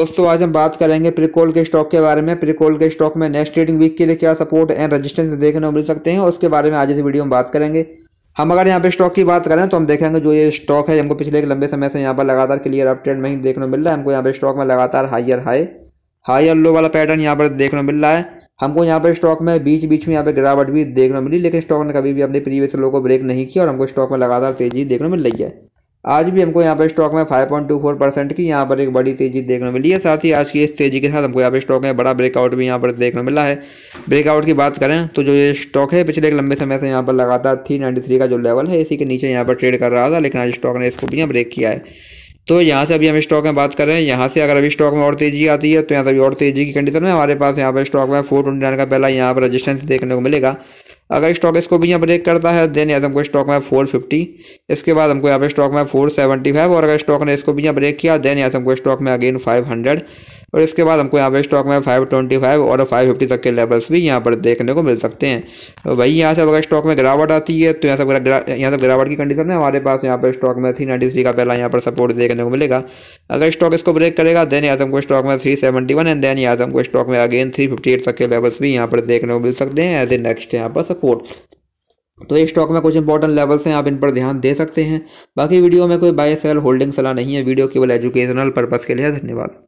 दोस्तों आज हम बात करेंगे प्रिकोल के स्टॉक के बारे में प्रिकोल के स्टॉक में नेक्स्ट ट्रेडिंग वीक के लिए क्या सपोर्ट एंड रेजिस्टेंस देखने को मिल सकते हैं उसके बारे में आज इस वीडियो में बात करेंगे हम अगर यहाँ पे स्टॉक की बात करें तो हम देखेंगे जो ये स्टॉक है हमको पिछले एक लंबे समय से यहाँ पर लगातार क्लियर अप ट्रेंड में ही देखने को मिल रहा है हमको यहाँ पे स्टॉक में लगातार हाइयर हाई हाइयर लो वाला पैटर्न यहाँ पर देखने को मिल रहा है हमको यहाँ पर स्टॉक में बीच बीच में यहाँ पे गिरावट भी देखने को मिली लेकिन स्टॉक ने कभी भी अपने प्रीवियस लो को ब्रेक नहीं किया और हमको स्टॉक में लगातार तेजी देखने को मिल रही है आज भी हमको यहाँ पर स्टॉक में 5.24 परसेंट की यहाँ पर एक बड़ी तेजी देखने मिली है साथ ही आज की इस तेजी के साथ हमको यहाँ पर स्टॉक में बड़ा ब्रेकआउट भी यहाँ पर देखने मिला है ब्रेकआउट की बात करें तो जो ये स्टॉक है पिछले एक लंबे समय से यहाँ पर लगातार थ्री नाइन्टी थ्री का जो लेवल है इसी के नीचे यहाँ पर ट्रेड कर रहा था लेकिन आज स्टॉक ने इसको भी यहाँ ब्रेक किया है तो यहाँ से अभी हम स्टॉक में बात कर रहे हैं यहाँ से अगर अभी स्टॉक में और तेजी आती है तो यहाँ से अभी और तेजी की कंडीशन में हमारे पास यहाँ पर स्टॉक में फोर ट्वेंटी नाइन का पहला यहाँ पर रजिस्टेंस देखने को मिलेगा अगर स्टॉक इसको भी यहाँ ब्रेक करता है देन यहाँ हमको स्टॉक में फोर फिफ्टी इसके बाद हमको यहाँ पे स्टॉक में फोर सेवेंटी फाइव और अगर स्टॉक ने इसको भी यहाँ ब्रेक किया देन यहाँ हमको स्टॉक में अगेन फाइव हंड्रेड और इसके बाद हमको यहाँ पे स्टॉक में 525 और 550 तक के लेवल्स भी यहाँ पर देखने को मिल सकते हैं तो यहाँ से अगर स्टॉक में गिरावट आती है तो यहाँ से यहाँ से गिरावट की कंडीशन में हमारे पास यहाँ पर स्टॉक में थ्री का पहला यहाँ पर सपोर्ट देखने को मिलेगा अगर स्टॉक इसको ब्रेक करेगा देन यहाँ से हमको स्टॉक में थ्री एंड देन यहाँ से हमको स्टॉक में अगेन थ्री तक के लेवल्स भी यहाँ पर देखने को मिल सकते हैं एज ए नेक्स्ट यहाँ पर सपोर्ट तो ये स्टॉक में कुछ इंपॉर्टेंट लेवल्स हैं आप इन पर ध्यान दे सकते हैं बाकी वीडियो में कोई बाय सेल होल्डिंग सलाह नहीं है वीडियो केवल एजुकेशनल पर्पज़ के लिए धन्यवाद